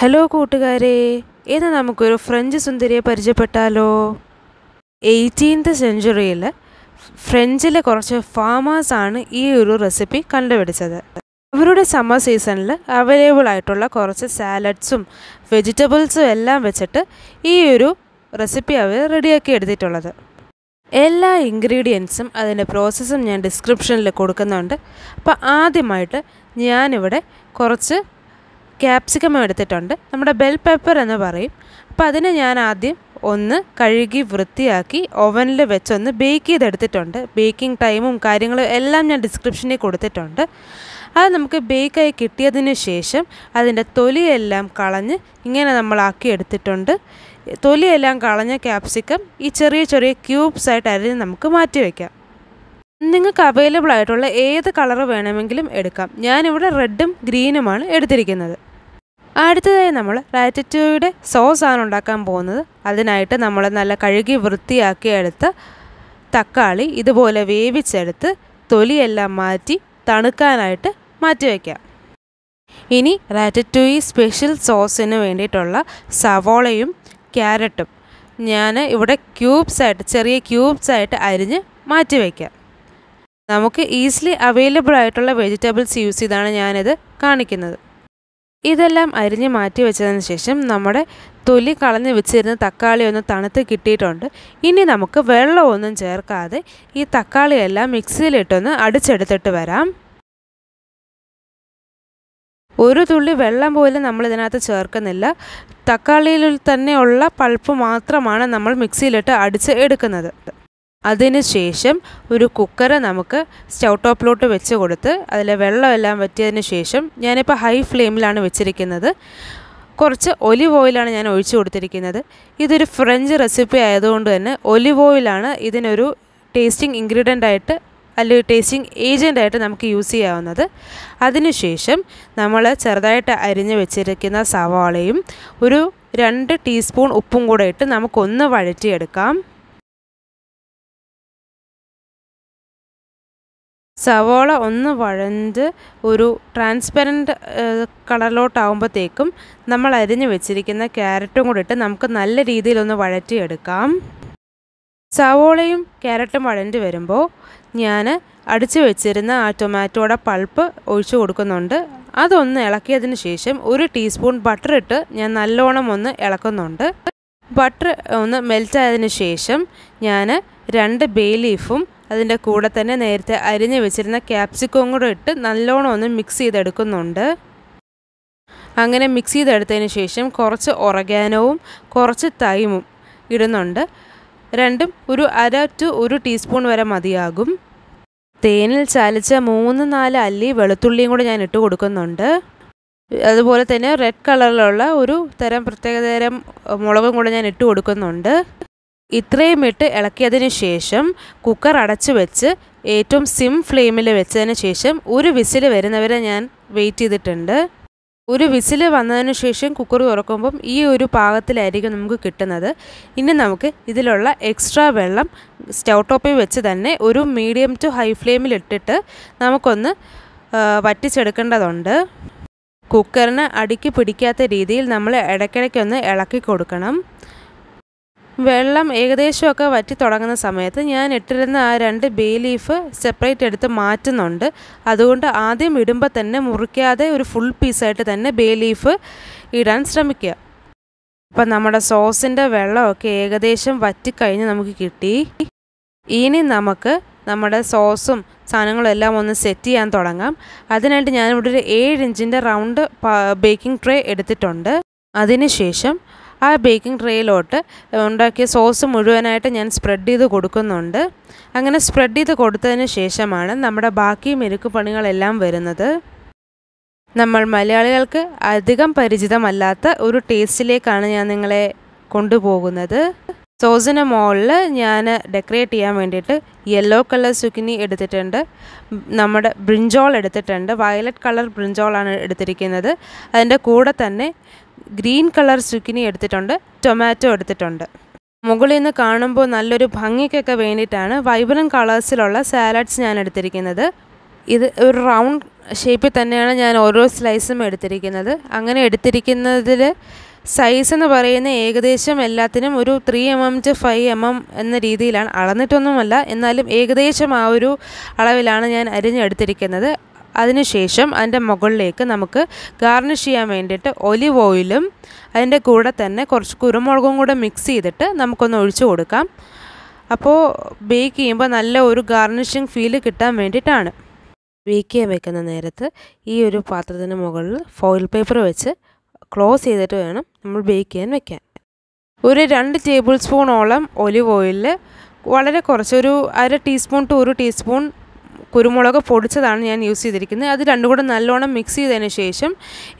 hello കൂട്ടുകാരെ ഇന്ന് നമുക്കൊരു ഫ്രഞ്ച് സുന്ദരിയെ പരിചയപ്പെട്ടാലോ എയ്റ്റീൻത് സെഞ്ചുറിയിൽ ഫ്രഞ്ചിലെ കുറച്ച് ഫാമേഴ്സാണ് ഈ ഒരു റെസിപ്പി കണ്ടുപിടിച്ചത് അവരുടെ സമ്മർ സീസണിൽ അവൈലബിൾ ആയിട്ടുള്ള കുറച്ച് സാലഡ്സും വെജിറ്റബിൾസും എല്ലാം വെച്ചിട്ട് ഈ ഒരു റെസിപ്പി അവർ റെഡിയാക്കി എടുത്തിട്ടുള്ളത് എല്ലാ ഇൻഗ്രീഡിയൻസും അതിൻ്റെ പ്രോസസ്സും ഞാൻ ഡിസ്ക്രിപ്ഷനിൽ കൊടുക്കുന്നുണ്ട് അപ്പോൾ ആദ്യമായിട്ട് ഞാനിവിടെ കുറച്ച് ക്യാപ്സിക്കം എടുത്തിട്ടുണ്ട് നമ്മുടെ ബെൽ പെപ്പർ എന്ന് പറയും അപ്പം അതിനെ ഞാൻ ആദ്യം ഒന്ന് കഴുകി വൃത്തിയാക്കി ഓവനിൽ വെച്ചൊന്ന് ബേക്ക് ചെയ്തെടുത്തിട്ടുണ്ട് ബേക്കിംഗ് ടൈമും കാര്യങ്ങളും എല്ലാം ഞാൻ ഡിസ്ക്രിപ്ഷനിൽ കൊടുത്തിട്ടുണ്ട് അത് നമുക്ക് ബേക്കായി കിട്ടിയതിന് ശേഷം അതിൻ്റെ തൊലിയെല്ലാം കളഞ്ഞ് ഇങ്ങനെ നമ്മളാക്കി എടുത്തിട്ടുണ്ട് തൊലിയെല്ലാം കളഞ്ഞ ക്യാപ്സിക്കം ഈ ചെറിയ ചെറിയ ക്യൂബ്സ് ആയിട്ട് അരിഞ്ഞ് നമുക്ക് മാറ്റി വയ്ക്കാം നിങ്ങൾക്ക് അവൈലബിൾ ആയിട്ടുള്ള ഏത് കളർ വേണമെങ്കിലും എടുക്കാം ഞാനിവിടെ റെഡും ഗ്രീനുമാണ് എടുത്തിരിക്കുന്നത് അടുത്തതായി നമ്മൾ റാറ്ററ്റോയുടെ സോസാണ് ഉണ്ടാക്കാൻ പോകുന്നത് അതിനായിട്ട് നമ്മൾ നല്ല കഴുകി വൃത്തിയാക്കി എടുത്ത് തക്കാളി ഇതുപോലെ വേവിച്ചെടുത്ത് തൊലിയെല്ലാം മാറ്റി തണുക്കാനായിട്ട് മാറ്റിവെക്കാം ഇനി റാറ്ററ്റൂയി സ്പെഷ്യൽ സോസിന് വേണ്ടിയിട്ടുള്ള സവോളയും ക്യാരറ്റും ഞാൻ ഇവിടെ ക്യൂബ്സായിട്ട് ചെറിയ ക്യൂബ്സായിട്ട് അരിഞ്ഞ് മാറ്റിവെക്കാം നമുക്ക് ഈസിലി അവൈലബിൾ ആയിട്ടുള്ള വെജിറ്റബിൾസ് യൂസ് ചെയ്താണ് ഞാനിത് കാണിക്കുന്നത് ഇതെല്ലാം അരിഞ്ഞ് മാറ്റി വെച്ചതിന് ശേഷം നമ്മുടെ തൊലി കളഞ്ഞ് വെച്ചിരുന്ന തക്കാളി ഒന്ന് തണുത്ത് കിട്ടിയിട്ടുണ്ട് ഇനി നമുക്ക് വെള്ളമൊന്നും ചേർക്കാതെ ഈ തക്കാളിയെല്ലാം മിക്സിയിലിട്ടൊന്ന് അടിച്ചെടുത്തിട്ട് വരാം ഒരു തുള്ളി വെള്ളം പോലും നമ്മൾ ഇതിനകത്ത് ചേർക്കുന്നില്ല തക്കാളിയിൽ തന്നെയുള്ള പൾപ്പ് മാത്രമാണ് നമ്മൾ മിക്സിയിലിട്ട് അടിച്ച് എടുക്കുന്നത് അതിനുശേഷം ഒരു കുക്കർ നമുക്ക് സ്റ്റൗ ടോപ്പിലോട്ട് വെച്ച് കൊടുത്ത് അതിൽ വെള്ളമെല്ലാം വറ്റിയതിന് ശേഷം ഞാനിപ്പോൾ ഹൈ ഫ്ലെയിമിലാണ് വെച്ചിരിക്കുന്നത് കുറച്ച് ഒലിവ് ഓയിലാണ് ഞാൻ ഒഴിച്ചു കൊടുത്തിരിക്കുന്നത് ഇതൊരു ഫ്രഞ്ച് റെസിപ്പി ആയതുകൊണ്ട് തന്നെ ഒലിവ് ഓയിലാണ് ഇതിനൊരു ടേസ്റ്റിംഗ് ഇൻഗ്രീഡിയൻ്റ് ആയിട്ട് അല്ലെങ്കിൽ ടേസ്റ്റിംഗ് ഏജൻ്റായിട്ട് ആയിട്ട് നമുക്ക് യൂസ് ചെയ്യാവുന്നത് അതിനുശേഷം നമ്മൾ ചെറുതായിട്ട് അരിഞ്ഞ് വെച്ചിരിക്കുന്ന സവാളയും ഒരു രണ്ട് ടീസ്പൂൺ ഉപ്പും കൂടെ ഇട്ട് നമുക്കൊന്ന് വഴറ്റിയെടുക്കാം സവോള ഒന്ന് വഴണ്ട് ഒരു ട്രാൻസ്പെറൻറ്റ് കളറിലോട്ടാവുമ്പോഴത്തേക്കും നമ്മൾ അരിഞ്ഞു വെച്ചിരിക്കുന്ന ക്യാരറ്റും കൂടി ഇട്ട് നമുക്ക് നല്ല രീതിയിലൊന്ന് വഴറ്റിയെടുക്കാം സവോളയും ക്യാരറ്റും വഴണ്ടി വരുമ്പോൾ ഞാൻ അടിച്ചു വെച്ചിരുന്ന ആ ടൊമാറ്റോയുടെ പൾപ്പ് ഒഴിച്ചു കൊടുക്കുന്നുണ്ട് അതൊന്ന് ഇളക്കിയതിന് ശേഷം ഒരു ടീസ്പൂൺ ബട്ടർ ഇട്ട് ഞാൻ നല്ലോണം ഒന്ന് ഇളക്കുന്നുണ്ട് ബട്ടർ ഒന്ന് മെൽറ്റായതിന് ശേഷം ഞാൻ രണ്ട് ബേ ലീഫും അതിൻ്റെ കൂടെ തന്നെ നേരത്തെ അരിഞ്ഞു വെച്ചിരുന്ന ക്യാപ്സിക്കവും കൂടെ ഇട്ട് നല്ലോണം ഒന്ന് മിക്സ് ചെയ്തെടുക്കുന്നുണ്ട് അങ്ങനെ മിക്സ് ചെയ്തെടുത്തതിന് ശേഷം കുറച്ച് ഒറഗാനവും കുറച്ച് തൈമും ഇടുന്നുണ്ട് രണ്ടും ഒരു അര ടു ഒരു ടീസ്പൂൺ വരെ മതിയാകും തേനിൽ ചാലിച്ച മൂന്ന് നാല് അല്ലി വെളുത്തുള്ളിയും കൂടെ ഞാൻ ഇട്ട് കൊടുക്കുന്നുണ്ട് അതുപോലെ തന്നെ റെഡ് കളറിലുള്ള ഒരു തരം പ്രത്യേകതരം മുളകും കൂടെ ഞാൻ ഇട്ട് കൊടുക്കുന്നുണ്ട് ഇത്രയും ഇട്ട് ഇളക്കിയതിന് ശേഷം കുക്കർ അടച്ചു വെച്ച് ഏറ്റവും സിം ഫ്ലെയിമിൽ വെച്ചതിന് ശേഷം ഒരു വിസിൽ വരുന്നവരെ ഞാൻ വെയിറ്റ് ചെയ്തിട്ടുണ്ട് ഒരു വിസിൽ വന്നതിന് ശേഷം കുക്കർ തുറക്കുമ്പം ഈ ഒരു പാകത്തിലായിരിക്കും നമുക്ക് കിട്ടുന്നത് ഇനി നമുക്ക് ഇതിലുള്ള എക്സ്ട്രാ വെള്ളം സ്റ്റൗ ടോപ്പിൽ വെച്ച് തന്നെ ഒരു മീഡിയം ടു ഹൈ ഫ്ലെയിമിൽ ഇട്ടിട്ട് നമുക്കൊന്ന് വറ്റിച്ചെടുക്കേണ്ടതുണ്ട് കുക്കറിന് അടിക്ക് പിടിക്കാത്ത രീതിയിൽ നമ്മൾ ഇടയ്ക്കിടയ്ക്കൊന്ന് ഇളക്കി കൊടുക്കണം വെള്ളം ഏകദേശമൊക്കെ വറ്റി തുടങ്ങുന്ന സമയത്ത് ഞാൻ ഇട്ടിരുന്ന ആ രണ്ട് ബേ ലീഫ് സെപ്പറേറ്റ് എടുത്ത് മാറ്റുന്നുണ്ട് അതുകൊണ്ട് ആദ്യം ഇടുമ്പോൾ തന്നെ മുറിക്കാതെ ഒരു ഫുൾ പീസായിട്ട് തന്നെ ബേ ലീഫ് ഇടാൻ ശ്രമിക്കുക അപ്പം നമ്മുടെ സോസിൻ്റെ വെള്ളമൊക്കെ ഏകദേശം വറ്റിക്കഴിഞ്ഞ് നമുക്ക് കിട്ടി ഇനി നമുക്ക് നമ്മുടെ സോസും സാധനങ്ങളും എല്ലാം ഒന്ന് സെറ്റ് ചെയ്യാൻ തുടങ്ങാം അതിനായിട്ട് ഞാനിവിടെ ഒരു ഏഴ് ഇഞ്ചിൻ്റെ റൗണ്ട് ബേക്കിംഗ് ട്രേ എടുത്തിട്ടുണ്ട് അതിനുശേഷം ആ ബേക്കിംഗ് ട്രേയിലോട്ട് ഉണ്ടാക്കിയ സോസ് മുഴുവനായിട്ട് ഞാൻ സ്പ്രെഡ് ചെയ്ത് കൊടുക്കുന്നുണ്ട് അങ്ങനെ സ്പ്രെഡ് ചെയ്ത് കൊടുത്തതിന് ശേഷമാണ് നമ്മുടെ ബാക്കി മെരുക്ക് പണികളെല്ലാം വരുന്നത് നമ്മൾ മലയാളികൾക്ക് അധികം പരിചിതമല്ലാത്ത ഒരു ടേസ്റ്റിലേക്കാണ് ഞാൻ നിങ്ങളെ കൊണ്ടുപോകുന്നത് സോസിന് മുകളിൽ ഞാൻ ഡെക്കറേറ്റ് ചെയ്യാൻ വേണ്ടിയിട്ട് യെല്ലോ കളർ സുക്കിനി എടുത്തിട്ടുണ്ട് നമ്മുടെ ബ്രിഞ്ചോൾ എടുത്തിട്ടുണ്ട് വയലറ്റ് കളർ ബ്രിഞ്ചോളാണ് എടുത്തിരിക്കുന്നത് അതിൻ്റെ കൂടെ തന്നെ ഗ്രീൻ കളർ സുക്കിനി എടുത്തിട്ടുണ്ട് ടൊമാറ്റോ എടുത്തിട്ടുണ്ട് മുകളിൽ നിന്ന് കാണുമ്പോൾ നല്ലൊരു ഭംഗിക്കൊക്കെ വേണ്ടിയിട്ടാണ് വൈബ്രൻ കളേഴ്സിലുള്ള സാലഡ്സ് ഞാൻ എടുത്തിരിക്കുന്നത് ഇത് ഒരു റൗണ്ട് ഷേപ്പിൽ തന്നെയാണ് ഞാൻ ഓരോ സ്ലൈസും എടുത്തിരിക്കുന്നത് അങ്ങനെ എടുത്തിരിക്കുന്നതിൽ സൈസ് എന്ന് പറയുന്ന ഏകദേശം എല്ലാത്തിനും ഒരു three m m to five m m എന്ന രീതിയിലാണ് അളന്നിട്ടൊന്നുമല്ല എന്നാലും ഏകദേശം ആ ഒരു അളവിലാണ് ഞാൻ അരിഞ്ഞെടുത്തിരിക്കുന്നത് അതിനുശേഷം അതിൻ്റെ മുകളിലേക്ക് നമുക്ക് ഗാർണിഷ് ചെയ്യാൻ വേണ്ടിയിട്ട് ഒലിവ് ഓയിലും അതിൻ്റെ കൂടെ തന്നെ കുറച്ച് കുരുമുളകും കൂടെ മിക്സ് ചെയ്തിട്ട് നമുക്കൊന്ന് ഒഴിച്ചു കൊടുക്കാം അപ്പോൾ ബേക്ക് ചെയ്യുമ്പോൾ നല്ല ഒരു ഗാർണിഷിങ് ഫീല് കിട്ടാൻ വേണ്ടിയിട്ടാണ് ബേക്ക് ചെയ്യാൻ വെക്കുന്ന നേരത്ത് ഈ ഒരു പാത്രത്തിന് മുകളിൽ ഫോയിൽ പേപ്പർ വെച്ച് ക്ലോസ് ചെയ്തിട്ട് വേണം നമ്മൾ ബേക്ക് ചെയ്യാൻ വെക്കാൻ ഒരു രണ്ട് ടേബിൾ സ്പൂണോളം ഒലിവ് ഓയിലിൽ വളരെ കുറച്ചൊരു അര ടീസ്പൂൺ ടു ഒരു ടീസ്പൂൺ കുരുമുളക് പൊടിച്ചതാണ് ഞാൻ യൂസ് ചെയ്തിരിക്കുന്നത് അത് രണ്ടും കൂടെ നല്ലോണം മിക്സ് ചെയ്തതിന് ശേഷം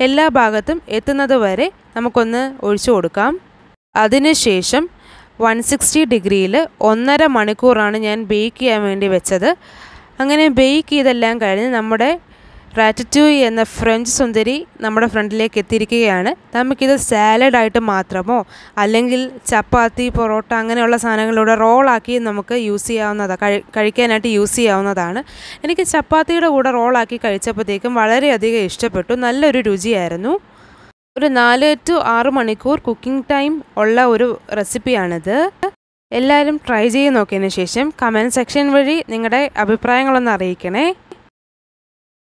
എല്ലാ ഭാഗത്തും എത്തുന്നത് വരെ നമുക്കൊന്ന് ഒഴിച്ചു കൊടുക്കാം അതിനുശേഷം വൺ സിക്സ്റ്റി ഡിഗ്രിയിൽ ഒന്നര മണിക്കൂറാണ് ഞാൻ ബേക്ക് ചെയ്യാൻ വേണ്ടി വെച്ചത് അങ്ങനെ ബേക്ക് ചെയ്തെല്ലാം കഴിഞ്ഞ് നമ്മുടെ റാറ്ററ്റൂ എന്ന ഫ്രഞ്ച് സുന്ദരി നമ്മുടെ ഫ്രണ്ടിലേക്ക് എത്തിയിരിക്കുകയാണ് നമുക്കിത് സാലഡായിട്ട് മാത്രമോ അല്ലെങ്കിൽ ചപ്പാത്തി പൊറോട്ട അങ്ങനെയുള്ള സാധനങ്ങളിലൂടെ റോളാക്കി നമുക്ക് യൂസ് ചെയ്യാവുന്നതാണ് കഴിക്കാനായിട്ട് യൂസ് ചെയ്യാവുന്നതാണ് എനിക്ക് ചപ്പാത്തിയുടെ കൂടെ റോളാക്കി കഴിച്ചപ്പോഴത്തേക്കും വളരെയധികം ഇഷ്ടപ്പെട്ടു നല്ലൊരു രുചിയായിരുന്നു ഒരു നാല് ടു ആറ് മണിക്കൂർ കുക്കിംഗ് ടൈം ഉള്ള ഒരു റെസിപ്പിയാണിത് എല്ലാവരും ട്രൈ ചെയ്ത് നോക്കിയതിന് ശേഷം കമൻറ്റ് സെക്ഷൻ വഴി നിങ്ങളുടെ അഭിപ്രായങ്ങളൊന്ന് അറിയിക്കണേ